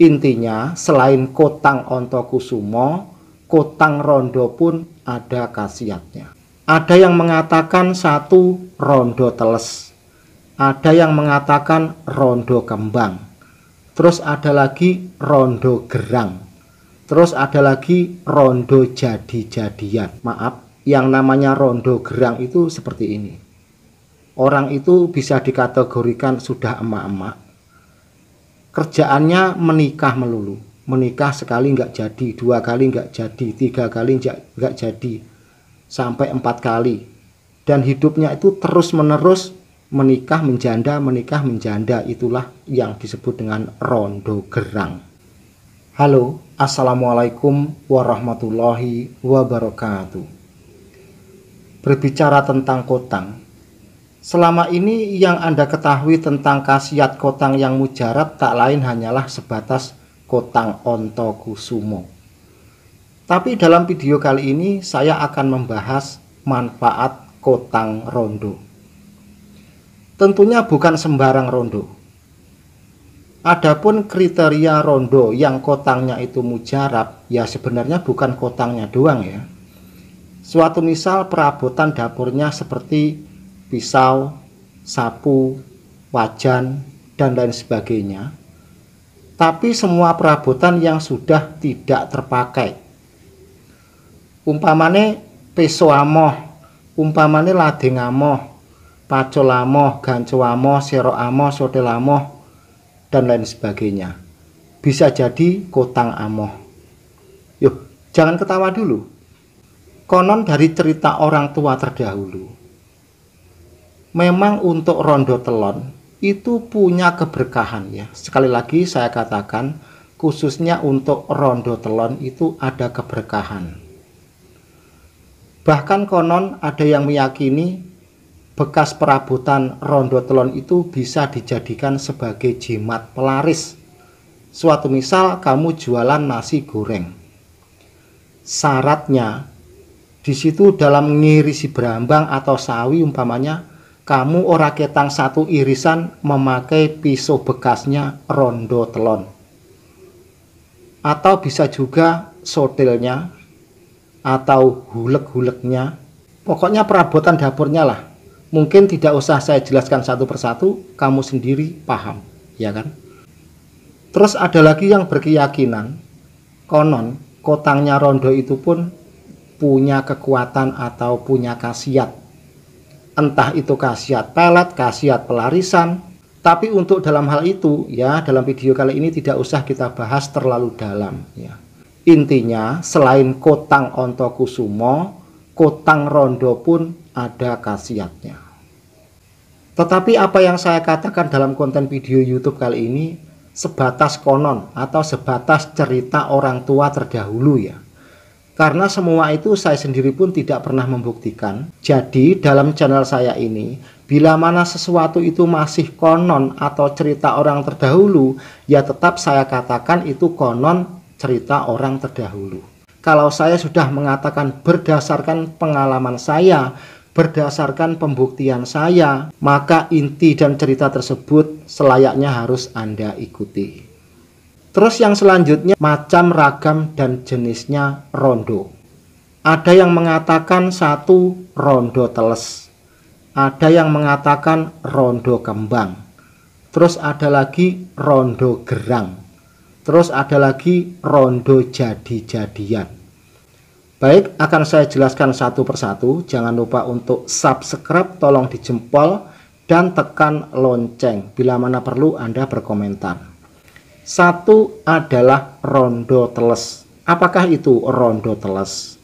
Intinya, selain kotang ontokusumo, kotang rondo pun ada khasiatnya. Ada yang mengatakan satu rondo teles, ada yang mengatakan rondo kembang, terus ada lagi rondo gerang, terus ada lagi rondo jadi-jadian. Maaf, yang namanya rondo gerang itu seperti ini. Orang itu bisa dikategorikan sudah emak-emak, kerjaannya menikah melulu menikah sekali nggak jadi dua kali nggak jadi tiga kali nggak jadi sampai empat kali dan hidupnya itu terus menerus menikah menjanda menikah menjanda itulah yang disebut dengan rondo gerang halo assalamualaikum warahmatullahi wabarakatuh berbicara tentang kotang Selama ini yang Anda ketahui tentang khasiat kotang yang mujarab tak lain hanyalah sebatas kotang onto kusumo. Tapi dalam video kali ini saya akan membahas manfaat kotang rondo. Tentunya bukan sembarang rondo. Adapun kriteria rondo yang kotangnya itu mujarab, ya sebenarnya bukan kotangnya doang ya. Suatu misal perabotan dapurnya seperti pisau, sapu, wajan, dan lain sebagainya. Tapi semua perabotan yang sudah tidak terpakai. Umpamane peso amoh, umpamane lading amoh, pacul amoh, ganco amoh, sero amoh, sotel amoh, dan lain sebagainya. Bisa jadi kotang amoh. Yuk, jangan ketawa dulu. Konon dari cerita orang tua terdahulu, memang untuk rondo telon itu punya keberkahan ya. Sekali lagi saya katakan khususnya untuk rondo telon itu ada keberkahan. Bahkan konon ada yang meyakini bekas perabotan rondo telon itu bisa dijadikan sebagai jimat pelaris. Suatu misal kamu jualan nasi goreng. Syaratnya di situ dalam ngirisi berambang atau sawi umpamanya kamu ora ketang satu irisan memakai pisau bekasnya rondo telon. Atau bisa juga sotilnya atau hulek-huleknya. Pokoknya perabotan dapurnya lah. Mungkin tidak usah saya jelaskan satu persatu, kamu sendiri paham, ya kan? Terus ada lagi yang berkeyakinan, konon kotangnya rondo itu pun punya kekuatan atau punya khasiat entah itu khasiat pelet, khasiat pelarisan. Tapi untuk dalam hal itu, ya dalam video kali ini tidak usah kita bahas terlalu dalam. Ya. Intinya, selain kotang onto kusumo, kotang rondo pun ada khasiatnya. Tetapi apa yang saya katakan dalam konten video YouTube kali ini sebatas konon atau sebatas cerita orang tua terdahulu ya. Karena semua itu saya sendiri pun tidak pernah membuktikan. Jadi dalam channel saya ini, bila mana sesuatu itu masih konon atau cerita orang terdahulu, ya tetap saya katakan itu konon cerita orang terdahulu. Kalau saya sudah mengatakan berdasarkan pengalaman saya, berdasarkan pembuktian saya, maka inti dan cerita tersebut selayaknya harus Anda ikuti. Terus yang selanjutnya macam ragam dan jenisnya rondo. Ada yang mengatakan satu rondo teles. Ada yang mengatakan rondo kembang. Terus ada lagi rondo gerang. Terus ada lagi rondo jadi-jadian. Baik, akan saya jelaskan satu persatu. Jangan lupa untuk subscribe, tolong dijempol, dan tekan lonceng. Bila mana perlu Anda berkomentar. Satu adalah rondo teles. Apakah itu rondo teles?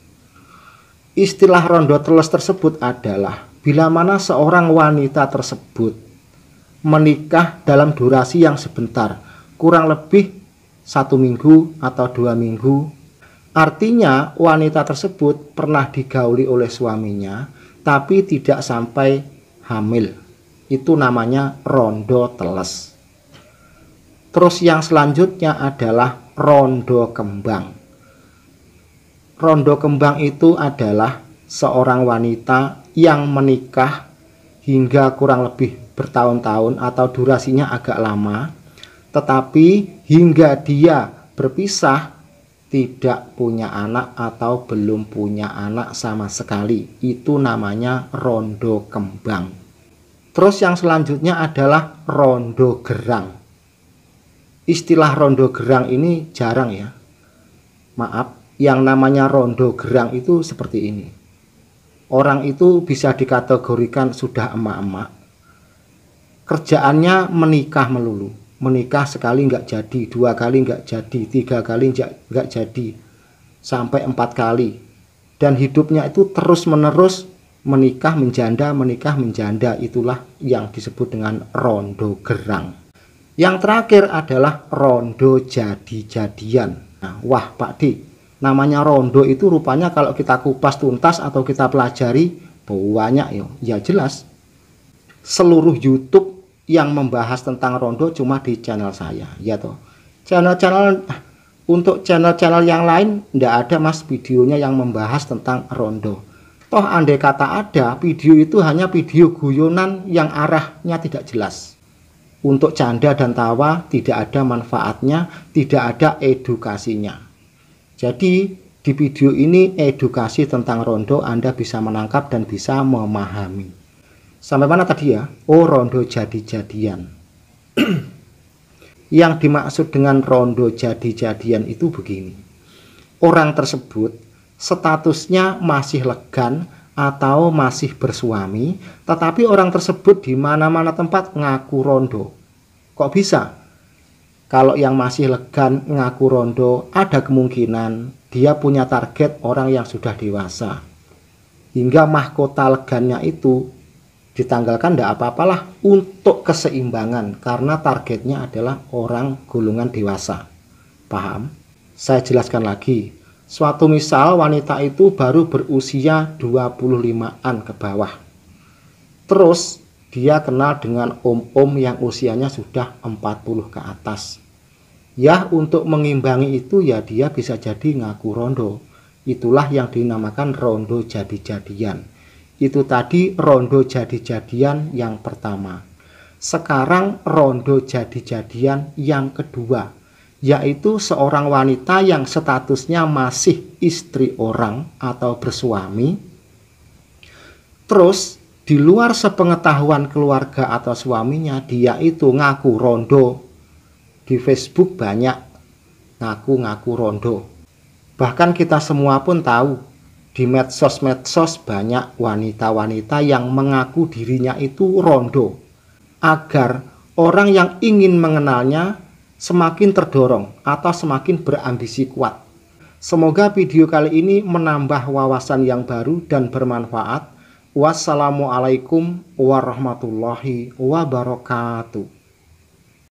Istilah rondo teles tersebut adalah bila mana seorang wanita tersebut menikah dalam durasi yang sebentar, kurang lebih satu minggu atau dua minggu. Artinya wanita tersebut pernah digauli oleh suaminya, tapi tidak sampai hamil. Itu namanya rondo teles. Terus yang selanjutnya adalah rondo kembang. Rondo kembang itu adalah seorang wanita yang menikah hingga kurang lebih bertahun-tahun atau durasinya agak lama, tetapi hingga dia berpisah tidak punya anak atau belum punya anak sama sekali. Itu namanya rondo kembang. Terus yang selanjutnya adalah rondo gerang istilah rondo gerang ini jarang ya. Maaf, yang namanya rondo gerang itu seperti ini. Orang itu bisa dikategorikan sudah emak-emak. Kerjaannya menikah melulu. Menikah sekali nggak jadi, dua kali nggak jadi, tiga kali nggak jadi, sampai empat kali. Dan hidupnya itu terus-menerus menikah menjanda, menikah menjanda. Itulah yang disebut dengan rondo gerang. Yang terakhir adalah rondo jadi-jadian. Nah, wah Pak D, namanya rondo itu rupanya kalau kita kupas tuntas atau kita pelajari banyak ya. Ya jelas. Seluruh YouTube yang membahas tentang rondo cuma di channel saya, ya toh. Channel-channel untuk channel-channel yang lain tidak ada mas videonya yang membahas tentang rondo. Toh andai kata ada, video itu hanya video guyonan yang arahnya tidak jelas untuk canda dan tawa tidak ada manfaatnya, tidak ada edukasinya. Jadi di video ini edukasi tentang rondo Anda bisa menangkap dan bisa memahami. Sampai mana tadi ya? Oh rondo jadi-jadian. Yang dimaksud dengan rondo jadi-jadian itu begini. Orang tersebut statusnya masih legan atau masih bersuami, tetapi orang tersebut di mana-mana tempat ngaku rondo. Kok bisa? Kalau yang masih legan ngaku rondo, ada kemungkinan dia punya target orang yang sudah dewasa. Hingga mahkota legannya itu ditanggalkan tidak apa-apalah untuk keseimbangan karena targetnya adalah orang golongan dewasa. Paham? Saya jelaskan lagi Suatu misal wanita itu baru berusia 25-an ke bawah. Terus dia kenal dengan om-om yang usianya sudah 40 ke atas. Ya untuk mengimbangi itu ya dia bisa jadi ngaku rondo. Itulah yang dinamakan rondo jadi-jadian. Itu tadi rondo jadi-jadian yang pertama. Sekarang rondo jadi-jadian yang kedua yaitu seorang wanita yang statusnya masih istri orang atau bersuami. Terus di luar sepengetahuan keluarga atau suaminya, dia itu ngaku rondo. Di Facebook banyak ngaku-ngaku rondo. Bahkan kita semua pun tahu di medsos-medsos banyak wanita-wanita yang mengaku dirinya itu rondo agar orang yang ingin mengenalnya semakin terdorong atau semakin berambisi kuat. Semoga video kali ini menambah wawasan yang baru dan bermanfaat. Wassalamualaikum warahmatullahi wabarakatuh.